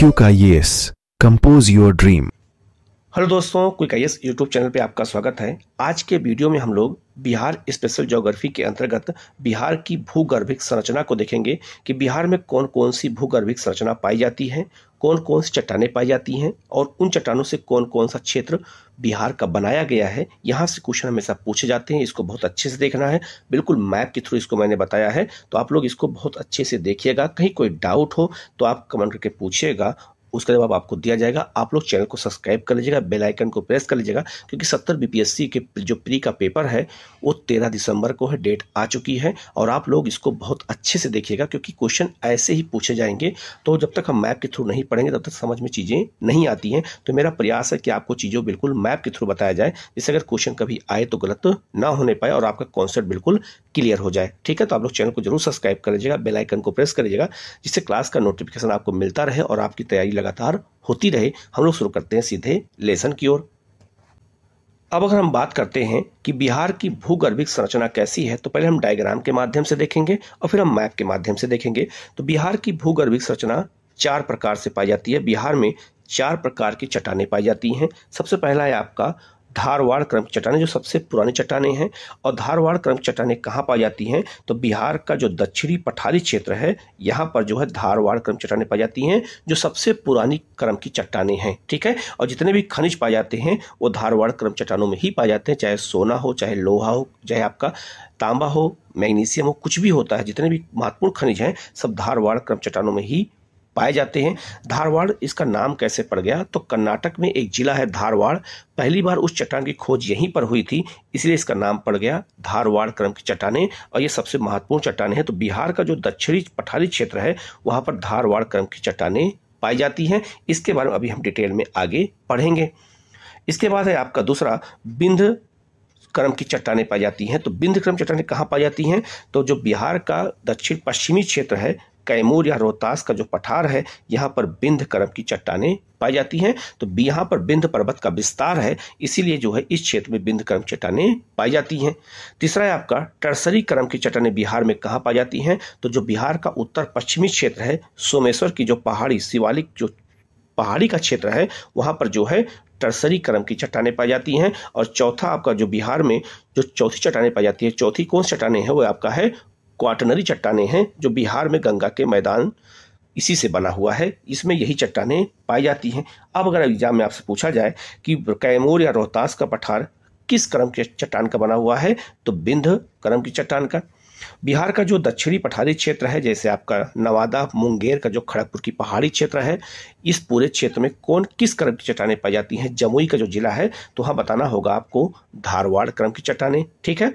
QKES, compose your dream. Hello दोस्तों quick I YouTube channel पे आपका स्वागत है आज के वीडियो में हम लोग बिहार स्पेशल जोग्राफी के अंतर्गत बिहार की भूगर्भिक संरचना को देखेंगे कि बिहार में कौन कौन सी भूगर्भिक संरचना पाई जाती है कौन कौन सी चट्टानें पाई जाती हैं और उन चट्टानों से कौन कौन सा क्षेत्र बिहार का बनाया गया है यहाँ से क्वेश्चन हमेशा पूछे जाते हैं इसको बहुत अच्छे से देखना है बिल्कुल मैप के थ्रू इसको मैंने बताया है तो आप लोग इसको बहुत अच्छे से देखिएगा कहीं कोई डाउट हो तो आप कमेंट करके पूछिएगा उसका जवाब आपको दिया जाएगा आप लोग चैनल को सब्सक्राइब कर लीजिएगा बेल आइकन को प्रेस कर लीजिएगा क्योंकि सत्तर बीपीएससी के जो प्री का पेपर है वो तेरह दिसंबर को है डेट आ चुकी है और आप लोग इसको बहुत अच्छे से देखिएगा क्योंकि क्वेश्चन ऐसे ही पूछे जाएंगे तो जब तक हम मैप के थ्रू नहीं पढ़ेंगे तब तक समझ में चीज़ें नहीं आती हैं तो मेरा प्रयास है कि आपको चीज़ों बिल्कुल मैप के थ्रू बताया जाए जिससे अगर क्वेश्चन कभी आए तो गलत ना होने पाए और आपका कॉन्सेप्ट बिल्कुल क्लियर हो जाए ठीक है तो आप लोग चैनल को जरूर सब्सक्राइब कर लीजिएगा बेलाइकन को प्रेस कर लीजिएगा जिससे क्लास का नोटिफिकेशन आपको मिलता रहे और आपकी तैयारी लगातार होती रहे हम लोग शुरू करते हैं सीधे लेसन की ओर अब अगर हम बात करते हैं कि बिहार की भूगर्भिक संरचना कैसी है तो पहले हम डायग्राम के माध्यम से देखेंगे और फिर हम मैप के माध्यम से देखेंगे तो बिहार की भूगर्भिक संरचना चार प्रकार से पाई जाती है बिहार में चार प्रकार की चट्टाने पाई जाती हैं सबसे पहला है आपका धारवाड़ क्रम चट्टाने जो सबसे पुरानी चट्टाने हैं और धारवाड़ क्रम चट्टाने कहाँ पाई जाती हैं तो बिहार का जो दक्षिणी पठारी क्षेत्र है यहाँ पर जो है धारवाड़ क्रम चट्टाने पाई जाती हैं जो सबसे पुरानी क्रम की चट्टाने हैं ठीक है और जितने भी खनिज पाए जाते हैं वो धारवाड़ क्रम चट्टानों में ही पाए जाते हैं चाहे सोना हो चाहे लोहा हो चाहे आपका तांबा हो मैग्नीशियम हो कुछ भी होता है जितने भी महत्वपूर्ण खनिज हैं सब धारवाड़ क्रम चट्टानों में ही पाए जाते हैं धारवाड़ इसका नाम कैसे पड़ गया तो कर्नाटक में एक जिला है धारवाड़ पहली बार उस चट्टान की खोज यहीं पर हुई थी इसलिए इसका नाम पड़ गया धारवाड़ क्रम की चट्टाने और ये सबसे महत्वपूर्ण चट्टाने हैं तो बिहार का जो दक्षिणी पठारी क्षेत्र है वहाँ पर धारवाड़ क्रम की चट्टाने पाई जाती हैं इसके बारे में अभी हम डिटेल में आगे पढ़ेंगे इसके बाद है आपका दूसरा बिंध क्रम की चट्टाने पाई जाती हैं तो बिंद क्रम चट्टाने कहाँ पाई जाती हैं तो जो बिहार का दक्षिण पश्चिमी क्षेत्र है कैमूर या रोहतास का जो पठार है यहाँ पर बिंध कर्म की चट्टाने पाई जाती हैं तो यहाँ पर बिंध पर्वत का विस्तार है इसीलिए जो है इस क्षेत्र में बिंध कर्म चट्टाने पाई जाती हैं तीसरा है आपका टर्सरी कर्म की चट्टाने बिहार में कहाँ पाई जाती हैं तो जो बिहार का उत्तर पश्चिमी क्षेत्र है सोमेश्वर की जो पहाड़ी शिवालिक जो पहाड़ी का क्षेत्र है वहाँ पर जो है टर्सरी क्रम की चट्टाने पाई जाती हैं और चौथा आपका जो बिहार में जो चौथी चट्टाने पाई जाती है चौथी कौन चट्टाने हैं वो आपका है क्वाटनरी चट्टाने हैं जो बिहार में गंगा के मैदान इसी से बना हुआ है इसमें यही चट्टाने पाई जाती हैं अब अगर एग्जाम में आपसे पूछा जाए कि कैमूर या रोहतास का पठार किस क्रम के चट्टान का बना हुआ है तो बिंध क्रम की चट्टान का बिहार का जो दक्षिणी पठारी क्षेत्र है जैसे आपका नवादा मुंगेर का जो खड़गपुर की पहाड़ी क्षेत्र है इस पूरे क्षेत्र में कौन किस क्रम की चट्टाने पाई जाती हैं जमुई का जो जिला है तो हाँ बताना होगा आपको धारवाड़ क्रम की चट्टाने ठीक है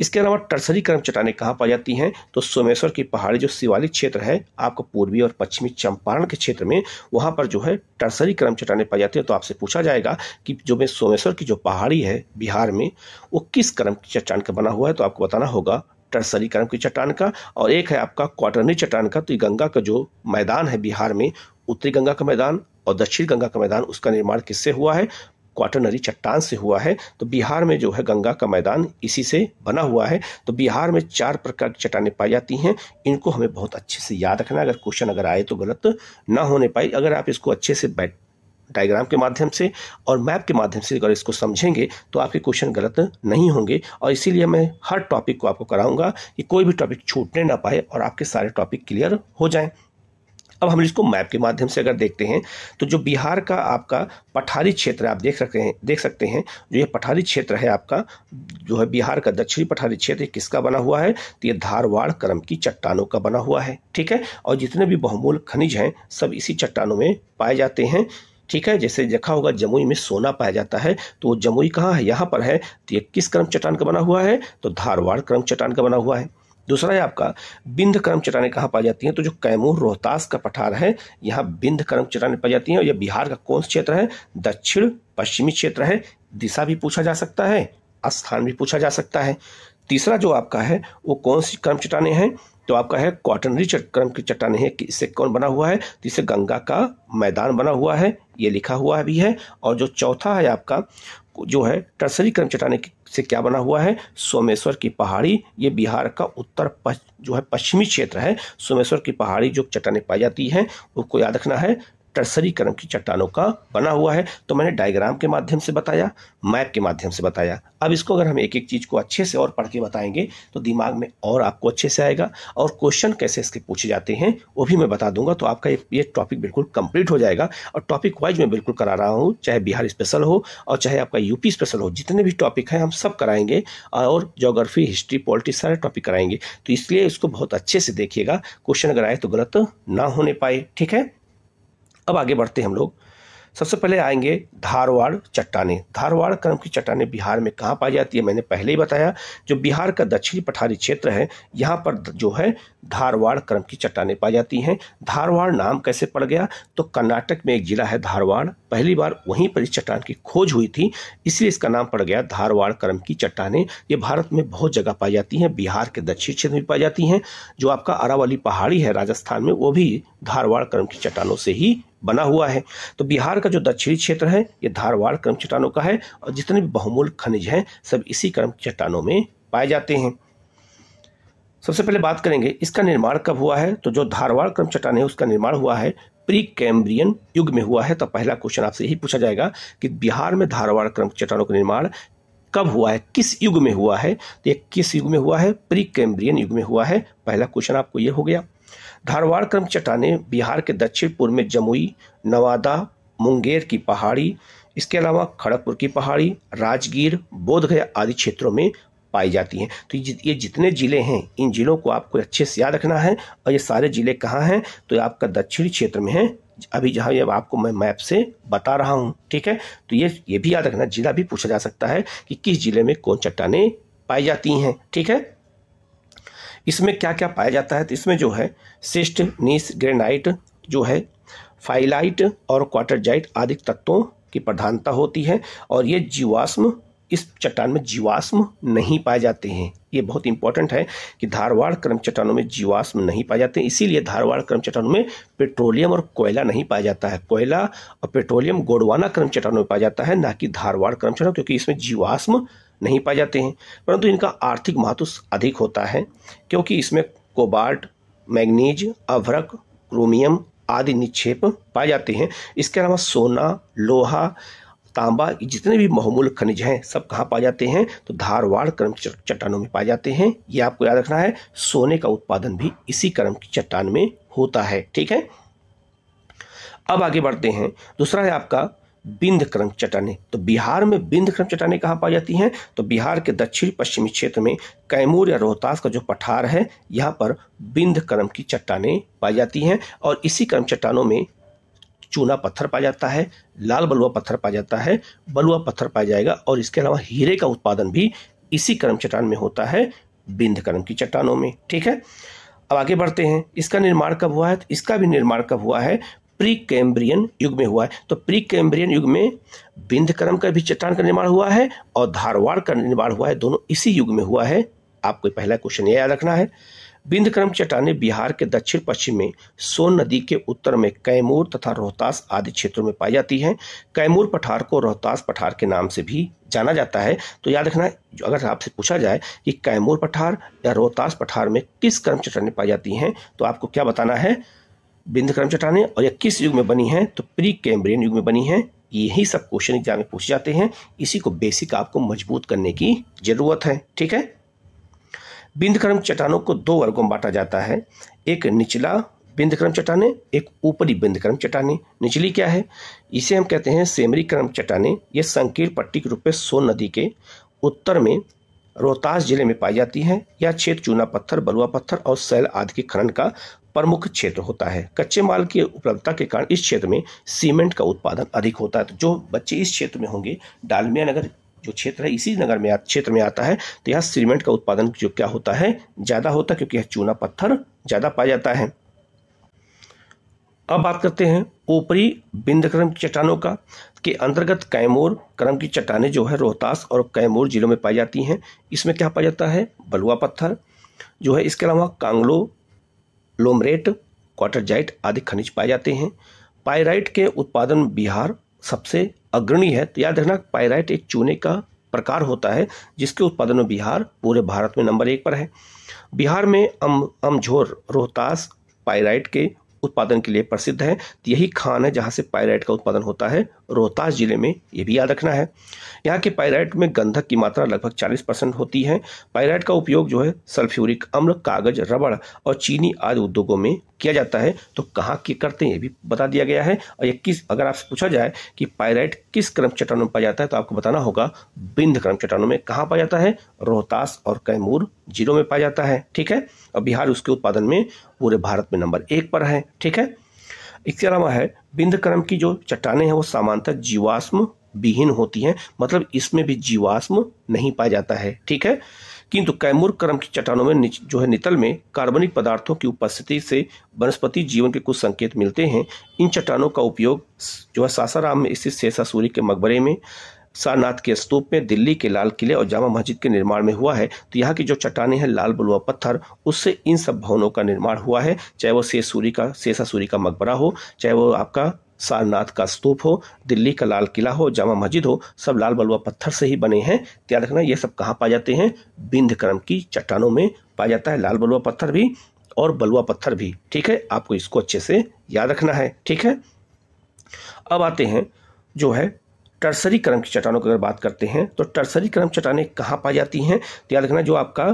इसके अलावा टर्सरी क्रम चट्टाने कहाँ पाई जाती हैं तो सोमेश्वर की पहाड़ी जो शिवालिक क्षेत्र है आपको पूर्वी और पश्चिमी चंपारण के क्षेत्र में वहाँ पर जो है टर्सरी क्रम चट्टाने पाई जाती है तो आपसे पूछा जाएगा कि जो मैं सोमेश्वर की जो पहाड़ी है बिहार में वो किस क्रम की चट्टान का बना हुआ है तो आपको बताना होगा टर्सरी कर्म की चट्टान का और एक है आपका क्वार्टरनी चट्टान का तो ये गंगा का जो मैदान है बिहार में उत्तरी गंगा का मैदान और दक्षिण गंगा का मैदान उसका निर्माण किससे हुआ है क्वाटरनरी चट्टान से हुआ है तो बिहार में जो है गंगा का मैदान इसी से बना हुआ है तो बिहार में चार प्रकार की चट्टाने पाई जाती हैं इनको हमें बहुत अच्छे से याद रखना अगर क्वेश्चन अगर आए तो गलत ना होने पाई अगर आप इसको अच्छे से बैठ डायग्राम के माध्यम से और मैप के माध्यम से अगर इसको समझेंगे तो आपके क्वेश्चन गलत नहीं होंगे और इसीलिए मैं हर टॉपिक को आपको कराऊंगा कि कोई भी टॉपिक छूटने ना पाए और आपके सारे टॉपिक क्लियर हो जाएं अब हम इसको मैप के माध्यम से अगर देखते हैं तो जो बिहार का आपका पठारी क्षेत्र आप देख सकते हैं देख सकते हैं जो ये पठारी क्षेत्र है आपका जो है बिहार का दक्षिणी पठारी क्षेत्र किसका बना हुआ है तो ये धारवाड़ क्रम की चट्टानों का बना हुआ है ठीक है और जितने भी बहुमूल खनिज हैं सब इसी चट्टानों में पाए जाते हैं ठीक है जैसे देखा होगा जमुई में सोना पाया जाता है तो वो जमुई कहाँ है यहाँ पर है तो ये किस क्रम चट्टान का बना हुआ है तो धारवाड़ क्रम चट्टान का बना हुआ है दूसरा है आपका बिंद क्रम चटाने कहाँ पाई जाती हैं तो जो कैमूर रोहतास का पठार है यहाँ बिंद क्रम चटाने पाई जाती हैं और यह बिहार का कौन सा क्षेत्र है दक्षिण पश्चिमी क्षेत्र है दिशा भी पूछा जा सकता है स्थान भी पूछा जा सकता है तीसरा जो आपका है वो कौन सी क्रम चट्टाने हैं तो आपका है क्वाटनरी क्रम की चट्टाने हैं कि इससे कौन बना हुआ है तो इसे गंगा का मैदान बना हुआ है ये लिखा हुआ भी है और जो चौथा है आपका जो है टर्सरी क्रम चट्टाने से क्या बना हुआ है सोमेश्वर की पहाड़ी ये बिहार का उत्तर जो है पश्चिमी क्षेत्र है सोमेश्वर की पहाड़ी जो चट्टाने पाई जाती हैं उनको याद रखना है टर्सरी क्रम की चट्टानों का बना हुआ है तो मैंने डायग्राम के माध्यम से बताया मैप के माध्यम से बताया अब इसको अगर हम एक एक चीज़ को अच्छे से और पढ़ के बताएंगे तो दिमाग में और आपको अच्छे से आएगा और क्वेश्चन कैसे इसके पूछे जाते हैं वो भी मैं बता दूंगा तो आपका ये टॉपिक बिल्कुल कंप्लीट हो जाएगा और टॉपिक वाइज मैं बिल्कुल करा रहा हूँ चाहे बिहार स्पेशल हो और चाहे आपका यूपी स्पेशल हो जितने भी टॉपिक हैं हम सब कराएंगे और जोग्राफी हिस्ट्री पॉलिटी सारे टॉपिक कराएंगे तो इसलिए इसको बहुत अच्छे से देखिएगा क्वेश्चन अगर आए तो गलत ना होने पाए ठीक है अब आगे बढ़ते हैं हम लोग सबसे पहले आएंगे धारवाड़ चट्टाने धारवाड़ क्रम की चट्टाने बिहार में कहाँ पाई जाती है मैंने पहले ही बताया जो बिहार का दक्षिणी पठारी क्षेत्र है यहाँ पर जो है धारवाड़ क्रम की चट्टाने पाई जाती हैं धारवाड़ नाम कैसे पड़ गया तो कर्नाटक में एक जिला है धारवाड़ पहली बार वहीं पर इस चट्टान की खोज हुई थी इसलिए इसका नाम पड़ गया धारवाड़ क्रम की चट्टाने ये भारत में बहुत जगह पाई जाती हैं बिहार के दक्षिण क्षेत्र में पाई जाती हैं जो आपका अरावली पहाड़ी है राजस्थान में वो भी धारवाड़ क्रम की चट्टानों से ही बना हुआ है तो बिहार का जो दक्षिणी क्षेत्र है ये धारवाड़ कर्म चट्टानों का है और जितने भी बहुमूल्य खनिज हैं सब इसी कर्म चट्टानों में पाए जाते हैं सबसे पहले बात करेंगे इसका निर्माण कब हुआ है तो जो धारवाड़ क्रम चट्टान है उसका निर्माण हुआ है प्री कैम्ब्रियन युग में हुआ है तो पहला क्वेश्चन आपसे यही पूछा जाएगा कि बिहार में धारवाड़ कर्म चट्टानों का निर्माण कब हुआ है किस युग में हुआ है तो ये किस युग में हुआ है प्री कैम्ब्रियन युग में हुआ है पहला क्वेश्चन आपको ये हो गया धारवाड़ क्रम चट्टाने बिहार के दक्षिण पूर्व में जमुई नवादा मुंगेर की पहाड़ी इसके अलावा खड़गपुर की पहाड़ी राजगीर बोधगया आदि क्षेत्रों में पाई जाती हैं तो ये जितने ज़िले हैं इन ज़िलों को आपको अच्छे से याद रखना है और ये सारे ज़िले कहाँ हैं तो आपका दक्षिणी क्षेत्र में है अभी जहाँ ये आपको मैं मैप से बता रहा हूँ ठीक है तो ये ये भी याद रखना जिला भी पूछा जा सकता है कि किस जिले में कौन चट्टाने पाई जाती हैं ठीक है इसमें क्या क्या पाया जाता है तो इसमें जो है सिस्ट नीस ग्रेनाइट जो है फाइलाइट और जाइट आदि तत्वों की प्रधानता होती है और ये जीवाश्म इस चट्टान में जीवाश्म नहीं पाए जाते हैं ये बहुत इंपॉर्टेंट है कि धारवाड़ क्रम चट्टानों में जीवाश्म नहीं पाए जाते हैं इसीलिए धारवाड़ क्रम चट्टानों में पेट्रोलियम और कोयला नहीं पाया जाता है कोयला और पेट्रोलियम गोडवाना क्रम चट्टानों में पाया जाता है ना कि धारवाड़ क्रम चट्टानों क्योंकि इसमें जीवाश्म नहीं पाए जाते हैं परंतु इनका आर्थिक महत्व अधिक होता है क्योंकि इसमें कोबाल्ट मैग्नीज अभ्रक क्रोमियम आदि निक्षेप पाए जाते हैं इसके अलावा सोना लोहा तांबा जितने भी महमूल खनिज हैं सब कहाँ पाए जाते हैं तो धारवाड़ कर्म की चट्टानों में पाए जाते हैं ये आपको याद रखना है सोने का उत्पादन भी इसी कर्म की चट्टान में होता है ठीक है अब आगे बढ़ते हैं दूसरा है आपका बिंद क्रम चट्टाने तो बिहार में बिंध क्रम चट्टाने कहाँ पाई जाती हैं तो बिहार के दक्षिण पश्चिमी क्षेत्र में कैमूर या रोहतास का जो पठार है यहाँ पर बिंद क्रम की चट्टाने पाई जाती हैं और इसी क्रम चट्टानों में चूना पत्थर पाया जाता है लाल बलुआ पत्थर पाया जाता है बलुआ पत्थर पाया जाएगा और इसके अलावा हीरे का उत्पादन भी इसी क्रम चट्टान में होता है बिंद क्रम की चट्टानों में ठीक है अब आगे बढ़ते हैं इसका निर्माण कब हुआ है तो इसका भी निर्माण कब हुआ है प्री कैम्ब्रियन युग में हुआ है तो प्री कैम्ब्रियन युग में बिंधकर्म का भी चट्टान का निर्माण हुआ है और धारवाड़ का निर्माण हुआ है दोनों इसी युग में हुआ है आपको पहला क्वेश्चन यह याद रखना है बिंधकर्म चट्टाने बिहार के दक्षिण पश्चिम में सोन नदी के उत्तर में कैमूर तथा रोहतास आदि क्षेत्रों में पाई जाती हैं कैमूर पठार को रोहतास पठार के नाम से भी जाना जाता है तो याद रखना अगर आपसे पूछा जाए कि कैमूर पठार या रोहतास पठार में किस कर्म चट्टाने पाई जाती हैं तो आपको क्या बताना है क्रम चट्टाने और यह किस युग में बनी है तो प्री कैम्ब्रियन युग में बनी है यही सब क्वेश्चन एग्जाम में पूछे जाते हैं इसी को बेसिक आपको मजबूत करने की जरूरत है ठीक है बिंदक्रम चट्टानों को दो वर्गों में बांटा जाता है एक निचला बिंदक्रम चट्टाने एक ऊपरी बिंदक्रम चट्टाने निचली क्या है इसे हम कहते हैं सेमरी क्रम चट्टाने ये संकीर्ण पट्टी के रूप में सोन नदी के उत्तर में रोहतास जिले में पाई जाती हैं यह क्षेत्र चूना पत्थर बलुआ पत्थर और सैल आदि के खनन का प्रमुख क्षेत्र होता है कच्चे माल की उपलब्धता के कारण इस क्षेत्र में सीमेंट का उत्पादन अधिक होता है तो जो बच्चे इस क्षेत्र में होंगे डालमिया नगर जो क्षेत्र है इसी नगर में क्षेत्र में आता है तो यहाँ सीमेंट का उत्पादन जो क्या होता है ज़्यादा होता है क्योंकि यह चूना पत्थर ज़्यादा पाया जाता है अब बात करते हैं ऊपरी क्रम की चट्टानों का के अंतर्गत कैमोर क्रम की चट्टाने जो है रोहतास और कैमोर जिलों में पाई जाती हैं इसमें क्या पाया जाता है बलुआ पत्थर जो है इसके अलावा कांगलो लोमरेट क्वार्टरजाइट आदि खनिज पाए जाते हैं पायराइट के उत्पादन बिहार सबसे अग्रणी है तो याद रखना पायराइट एक चूने का प्रकार होता है जिसके उत्पादन में बिहार पूरे भारत में नंबर एक पर है बिहार में अम अमझोर रोहतास पायराइट के उत्पादन के लिए प्रसिद्ध है तो यही खान है जहाँ से पायराइट का उत्पादन होता है रोहतास जिले में ये भी याद रखना है यहाँ के पायराइट में गंधक की मात्रा लगभग 40 परसेंट होती है पायराइट का उपयोग जो है सल्फ्यूरिक अम्ल कागज रबड़ और चीनी आदि उद्योगों में किया जाता है तो कहाँ के करते हैं ये भी बता दिया गया है और यह किस अगर आपसे पूछा जाए कि पायराइट किस क्रम चट्टानों में पाया जाता है तो आपको बताना होगा बिंद क्रम चट्टानों में कहाँ पाया जाता है रोहतास और कैमूर जीरो में पाया जाता है ठीक है और बिहार उसके उत्पादन में पूरे भारत में नंबर एक पर है ठीक है इसके अलावा है बिंद क्रम की जो चट्टाने हैं वो सामान्यतः जीवाश्म विहीन होती हैं मतलब इसमें भी जीवाश्म नहीं पाया जाता है ठीक है किंतु कैमूर क्रम की चट्टानों में जो है नितल में कार्बनिक पदार्थों की उपस्थिति से वनस्पति जीवन के कुछ संकेत मिलते हैं इन चट्टानों का उपयोग जो है सासाराम में स्थित शेषा सूर्य के मकबरे में सारनाथ के स्तूप में दिल्ली के लाल किले और जामा मस्जिद के निर्माण में हुआ है तो यहाँ की जो चट्टाने हैं लाल बलुआ पत्थर उससे इन सब भवनों का निर्माण हुआ है चाहे वो शेष सूरी का शेषा सूरी का मकबरा हो चाहे वो आपका सारनाथ का स्तूप हो दिल्ली का लाल किला हो जामा मस्जिद हो सब लाल बलुआ पत्थर से ही बने हैं ध्यान रखना ये सब कहाँ पाए जाते हैं बिंद क्रम की चट्टानों में पाया जाता है लाल बलुआ पत्थर भी और बलुआ पत्थर भी ठीक है आपको इसको अच्छे से याद रखना है ठीक है अब आते हैं जो है टर्सरी क्रम की चट्टानों की अगर बात करते हैं तो टर्सरी क्रम चट्टानें कहाँ पाई जाती हैं तो याद रखना जो आपका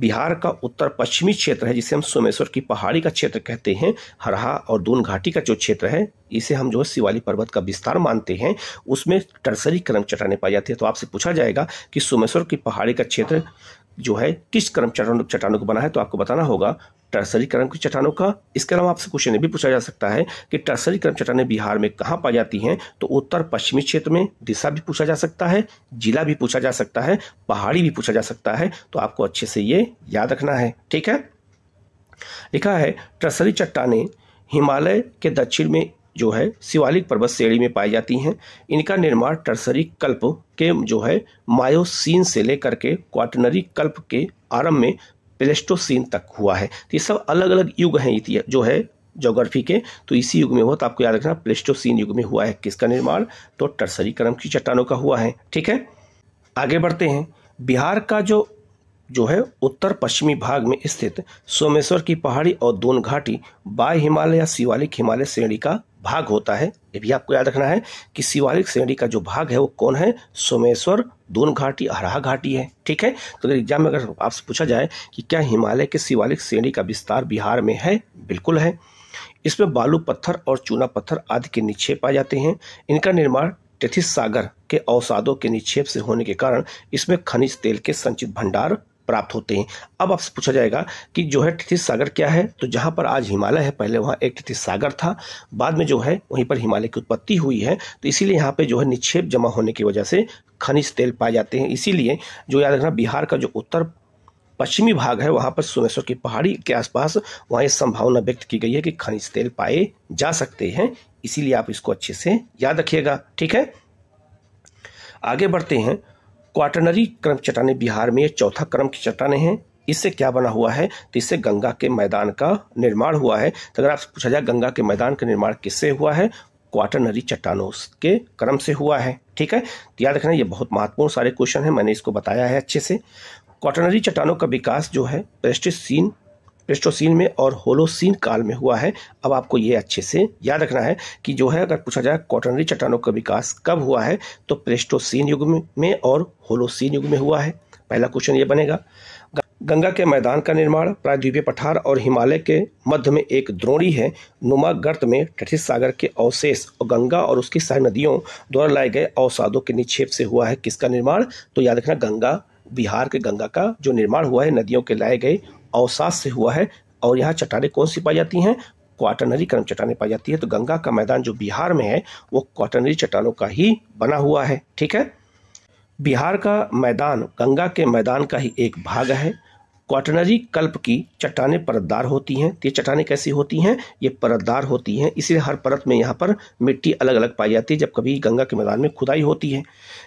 बिहार का उत्तर पश्चिमी क्षेत्र है जिसे हम सोमेश्वर की पहाड़ी का क्षेत्र कहते हैं हरहा और दून घाटी का जो क्षेत्र है इसे हम जो है शिवाली पर्वत का विस्तार मानते हैं उसमें टर्सरी क्रम चट्टाने पाई जाती है तो आपसे पूछा जाएगा कि सोमेश्वर की पहाड़ी का क्षेत्र जो है किस क्रम चट्टानों को बना है तो आपको बताना होगा टर्सरी क्रम की चट्टानों का इसके अलावा आपसे क्वेश्चन भी पूछा जा सकता है कि टर्सरी क्रम चट्टानें बिहार में कहाँ पाई जाती हैं तो उत्तर पश्चिमी क्षेत्र में दिशा भी पूछा जा सकता है जिला भी पूछा जा सकता है पहाड़ी भी पूछा जा सकता है तो आपको अच्छे से ये याद रखना है ठीक है लिखा है टर्सरी चट्टाने हिमालय के दक्षिण में जो है शिवालिक पर्वत श्रेणी में पाई जाती हैं इनका निर्माण टर्सरी कल्प के जो है मायोसीन से लेकर के क्वाटनरी कल्प के आरंभ में प्लेस्टोसिन तक हुआ है तो ये सब अलग अलग युग हैं जो है जोग्राफी के तो इसी युग में हुआ तो आपको याद रखना प्लेस्टोसीन युग में हुआ है किसका निर्माण तो टर्सरी क्रम की चट्टानों का हुआ है ठीक है आगे बढ़ते हैं बिहार का जो जो है उत्तर पश्चिमी भाग में स्थित सोमेश्वर की पहाड़ी और दोन घाटी बाय हिमालय या शिवालिक हिमालय श्रेणी का भाग होता है ये भी आपको याद रखना है कि शिवालिक श्रेणी का जो भाग है वो कौन है सोमेश्वर दून घाटी अहरा घाटी है ठीक है तो अगर एग्जाम में अगर आपसे पूछा जाए कि क्या हिमालय के शिवालिक श्रेणी का विस्तार बिहार में है बिल्कुल है इसमें बालू पत्थर और चूना पत्थर आदि के निक्षेप पाए जाते हैं इनका निर्माण टेथिस सागर के अवसादों के निक्षेप से होने के कारण इसमें खनिज तेल के संचित भंडार प्राप्त होते हैं अब आपसे पूछा जाएगा कि जो है ठिथिस सागर क्या है तो जहाँ पर आज हिमालय है पहले वहाँ एक ठिथिस सागर था बाद में जो है वहीं पर हिमालय की उत्पत्ति हुई है तो इसीलिए यहाँ पे जो है निक्षेप जमा होने की वजह से खनिज तेल पाए जाते हैं इसीलिए जो याद रखना बिहार का जो उत्तर पश्चिमी भाग है वहाँ पर सोमेश्वर की पहाड़ी के आसपास वहाँ ये संभावना व्यक्त की गई है कि खनिज तेल पाए जा सकते हैं इसीलिए आप इसको अच्छे से याद रखिएगा ठीक है आगे बढ़ते हैं क्वाटनरी क्रम चट्टाने बिहार में चौथा क्रम की चट्टाने हैं इससे क्या बना हुआ है तो इससे गंगा के मैदान का निर्माण हुआ है तो अगर आपसे पूछा जाए गंगा के मैदान का निर्माण किससे हुआ है क्वाटरनरी चट्टानों के क्रम से हुआ है ठीक है तो याद रखना ये बहुत महत्वपूर्ण सारे क्वेश्चन है मैंने इसको बताया है अच्छे से क्वाटरनरी चट्टानों का विकास जो है प्रेस्टिस सीन प्लेस्टोसीन में और होलोसिन काल में हुआ है अब आपको ये अच्छे से याद रखना है कि जो है अगर पूछा जाए कॉटनरी चट्टानों का विकास कब हुआ है तो प्लेस्टोसीन युग में और होलोसिन युग में हुआ है पहला क्वेश्चन ये बनेगा गंगा के मैदान का निर्माण प्रायद्वीपीय पठार और हिमालय के मध्य में एक द्रोणी है नुमा गर्त में ठठिस सागर के अवशेष और गंगा और उसकी सह नदियों द्वारा लाए गए अवसादों के निक्षेप से हुआ है किसका निर्माण तो याद रखना गंगा बिहार के गंगा का जो निर्माण हुआ है नदियों के लाए गए अवसाद से हुआ है और यहाँ चट्टाने कौन सी पाई जाती हैं क्वाटनरी कर्म चट्टाने पाई जाती है तो गंगा का मैदान जो बिहार में है वो क्वाटनरी चट्टानों का ही बना हुआ है ठीक है बिहार का मैदान गंगा के मैदान का ही एक भाग है क्वाटनरी कल्प की चट्टाने परतदार होती हैं ये चट्टाने कैसी होती हैं ये परतदार होती हैं इसलिए हर परत में यहाँ पर मिट्टी अलग अलग पाई जाती है जब कभी गंगा के मैदान में खुदाई होती है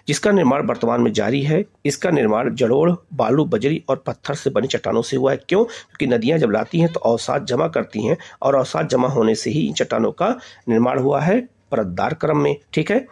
जिसका निर्माण वर्तमान में जारी है इसका निर्माण जड़ोड़ बालू बजरी और पत्थर से बनी चट्टानों से हुआ है क्यों क्योंकि नदियाँ जब लाती हैं तो अवसाद जमा करती हैं और अवसाद जमा होने से ही इन चट्टानों का निर्माण हुआ है परतदार क्रम में ठीक है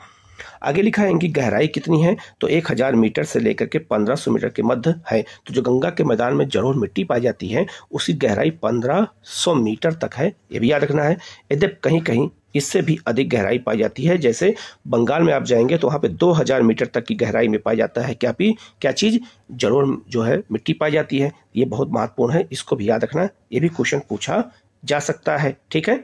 आगे लिखा है इनकी गहराई कितनी है तो एक हजार मीटर से लेकर के पंद्रह सौ मीटर के मध्य है तो जो गंगा के मैदान में जरूर मिट्टी पाई जाती है उसकी गहराई पंद्रह सौ मीटर तक है ये भी याद रखना है यद्यप कहीं कहीं इससे भी अधिक गहराई पाई जाती है जैसे बंगाल में आप जाएंगे तो वहाँ पे 2000 मीटर तक की गहराई में पाया जाता है क्या भी क्या चीज़ जरूर जो है मिट्टी पाई जाती है ये बहुत महत्वपूर्ण है इसको भी याद रखना ये भी क्वेश्चन पूछा जा सकता है ठीक है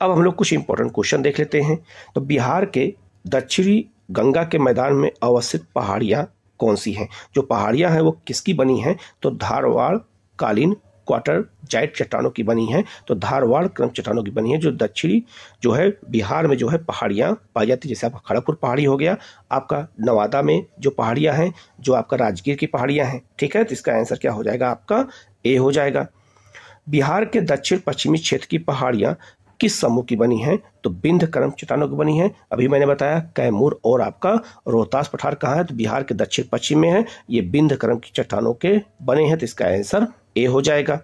अब हम लोग कुछ इंपॉर्टेंट क्वेश्चन देख लेते हैं तो बिहार के दक्षिणी गंगा के मैदान में अवस्थित पहाड़ियाँ कौन सी हैं जो पहाड़ियाँ हैं वो किसकी बनी हैं तो धारवाड़ कालीन क्वार्टर जाइट चट्टानों की बनी है तो धारवाड़ क्रम चट्टानों की बनी है जो दक्षिणी जो है बिहार में जो है पहाड़ियाँ पाई जाती है जैसे आपका खड़गपुर पहाड़ी हो गया आपका नवादा में जो पहाड़ियाँ हैं जो आपका राजगीर की पहाड़ियाँ हैं ठीक है तो इसका आंसर क्या हो जाएगा आपका ए हो जाएगा बिहार के दक्षिण पश्चिमी क्षेत्र की पहाड़ियाँ किस समूह की बनी है तो बिंध कर्म चट्टानों की बनी है अभी मैंने बताया कैमूर और आपका रोहतास पठार कहा है तो बिहार के दक्षिण पश्चिम में है ये बिंध कर्म की चट्टानों के बने हैं तो इसका आंसर ए हो जाएगा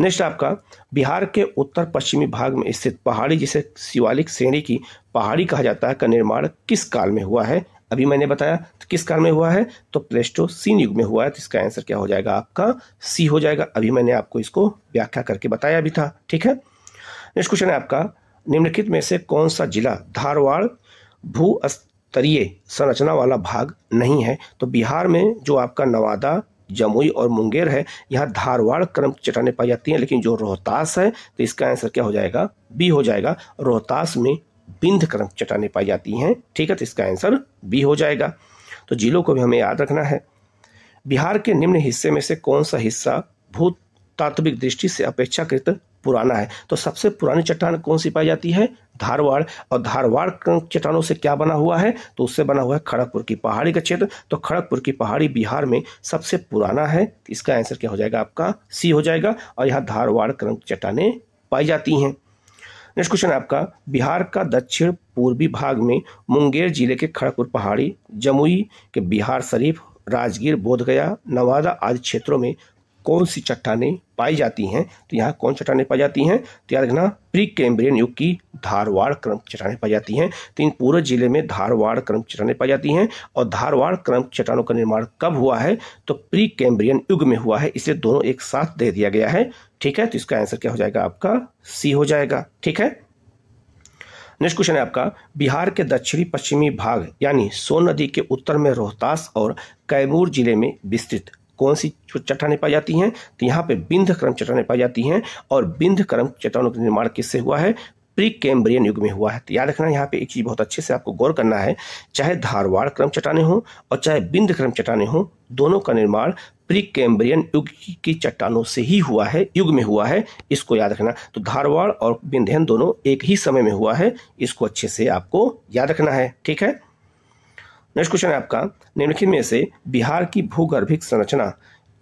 नेक्स्ट आपका बिहार के उत्तर पश्चिमी भाग में स्थित पहाड़ी जिसे शिवालिक श्रेणी की पहाड़ी कहा जाता है का निर्माण किस काल में हुआ है अभी मैंने बताया तो किस काल में हुआ है तो सीन युग में हुआ है तो इसका आंसर क्या हो जाएगा आपका सी हो जाएगा अभी मैंने आपको इसको व्याख्या करके बताया भी था ठीक है नेक्स्ट क्वेश्चन है आपका निम्नलिखित में से कौन सा जिला धारवाड़ भू स्तरीय संरचना वाला भाग नहीं है तो बिहार में जो आपका नवादा जमुई और मुंगेर है यहाँ धारवाड़ क्रम चटाने पाई जाती है लेकिन जो रोहतास है तो इसका आंसर क्या हो जाएगा बी हो जाएगा रोहतास में बिंध क्रम चटाने पाई जाती हैं ठीक है तो इसका आंसर बी हो जाएगा तो जिलों को भी हमें याद रखना है बिहार के निम्न हिस्से में से कौन सा हिस्सा भूतात्विक दृष्टि से अपेक्षाकृत पुराना है तो सबसे पुरानी चट्टान कौन सी पाई जाती है धारवाड़ और धारवाड़ चट्टानों से क्या बना हुआ है तो उससे बना हुआ है खड़गपुर की पहाड़ी का क्षेत्र तो खड़गपुर की पहाड़ी बिहार में सबसे पुराना है इसका आंसर क्या हो जाएगा आपका सी हो जाएगा और यहाँ धारवाड़ क्रंक चट्टाने पाई जाती हैं नेक्स्ट क्वेश्चन आपका बिहार का दक्षिण पूर्वी भाग में मुंगेर जिले के खड़गपुर पहाड़ी जमुई के बिहार शरीफ राजगीर बोधगया नवादा आदि क्षेत्रों में कौन सी चट्टाने पाई जाती हैं तो यहाँ कौन चट्टाने पाई जाती हैं तो याद रखना प्री कैम्ब्रियन युग की धारवाड़ क्रम चट्टाने पाई जाती हैं तो इन पूरे जिले में धारवाड़ क्रम चट्टाने पाई जाती हैं और धारवाड़ क्रम चट्टानों का निर्माण कब हुआ है तो प्री कैम्ब्रियन युग में हुआ है इसलिए दोनों एक साथ दे दिया गया है ठीक है तो इसका आंसर क्या हो जाएगा आपका सी हो जाएगा ठीक है नेक्स्ट क्वेश्चन है आपका बिहार के दक्षिणी पश्चिमी भाग यानी सोन नदी के उत्तर में रोहतास और कैमूर जिले में विस्तृत कौन सी चट्टानें पाई जाती हैं तो यहाँ पे बिंध क्रम चट्टानें पाई जाती हैं और बिंध क्रम चट्टानों का निर्माण किससे हुआ है प्री कैम्ब्रियन युग में हुआ है तो याद रखना यहाँ पे एक चीज़ बहुत अच्छे से आपको गौर करना है चाहे धारवाड़ क्रम चट्टाने हों और चाहे बिंद क्रम चट्टाने हों दोनों का निर्माण प्री कैम्ब्रियन युग की चट्टानों से ही हुआ है युग में हुआ है इसको याद रखना तो धारवाड़ और बिंध्यन दोनों एक ही समय में हुआ है इसको अच्छे से आपको याद रखना है ठीक है नेक्स्ट क्वेश्चन है आपका निम्नलिखित में से बिहार की भूगर्भिक संरचना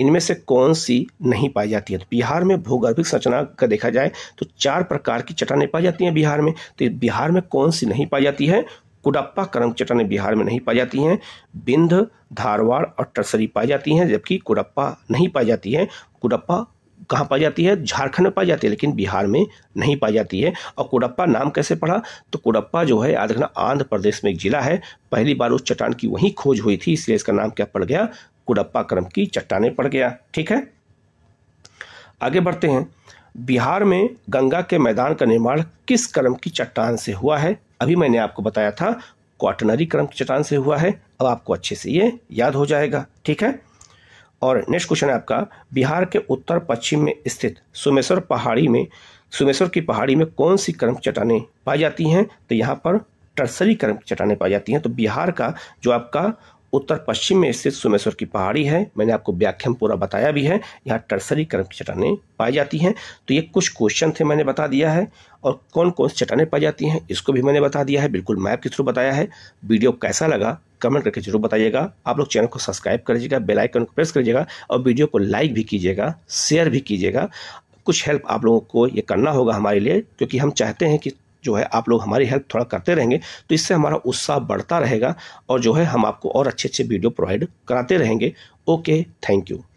इनमें से कौन सी नहीं पाई जाती है तो बिहार में भूगर्भिक संरचना का देखा जाए तो चार प्रकार की चट्टानें पाई जाती हैं बिहार में तो बिहार में कौन सी नहीं पाई जाती है कुडप्पा करंग चट्टानें बिहार में नहीं पाई जाती हैं बिंध धारवाड़ और टर्सरी पाई जाती हैं जबकि कुडप्पा नहीं पाई जाती है कुडप्पा कहाँ पाई जाती है झारखंड में पाई जाती है लेकिन बिहार में नहीं पाई जाती है और कोडप्पा नाम कैसे पड़ा तो कोडप्पा जो है याद रखना आंध्र प्रदेश में एक जिला है पहली बार उस चट्टान की वहीं खोज हुई थी इसलिए इसका नाम क्या पड़ गया कुडप्पा क्रम की चट्टाने पड़ गया ठीक है आगे बढ़ते हैं बिहार में गंगा के मैदान का निर्माण किस क्रम की चट्टान से हुआ है अभी मैंने आपको बताया था क्वाटनरी क्रम की चट्टान से हुआ है अब आपको अच्छे से ये याद हो जाएगा ठीक है और नेक्स्ट क्वेश्चन है आपका बिहार के उत्तर पश्चिम में स्थित सुमेश्वर पहाड़ी में सुमेश्वर की पहाड़ी में कौन सी कर्म चट्टाने पाई जाती हैं तो यहाँ पर टर्सरी कर्म चट्टाने पाई जाती हैं तो बिहार का जो आपका उत्तर पश्चिम में स्थित सोमेश्वर की पहाड़ी है मैंने आपको व्याख्यान पूरा बताया भी है यहाँ टर्सरी कर्म की चट्टाने पाई जाती हैं तो ये कुछ क्वेश्चन थे मैंने बता दिया है और कौन कौन सी चट्टाने पाई जाती हैं इसको भी मैंने बता दिया है बिल्कुल मैप के थ्रू बताया है वीडियो कैसा लगा कमेंट करके जरूर बताइएगा आप लोग चैनल को सब्सक्राइब कर लीजिएगा बेलाइकन को प्रेस करिएगा और वीडियो को लाइक भी कीजिएगा शेयर भी कीजिएगा कुछ हेल्प आप लोगों को ये करना होगा हमारे लिए क्योंकि हम चाहते हैं कि जो है आप लोग हमारी हेल्प थोड़ा करते रहेंगे तो इससे हमारा उत्साह बढ़ता रहेगा और जो है हम आपको और अच्छे अच्छे वीडियो प्रोवाइड कराते रहेंगे ओके थैंक यू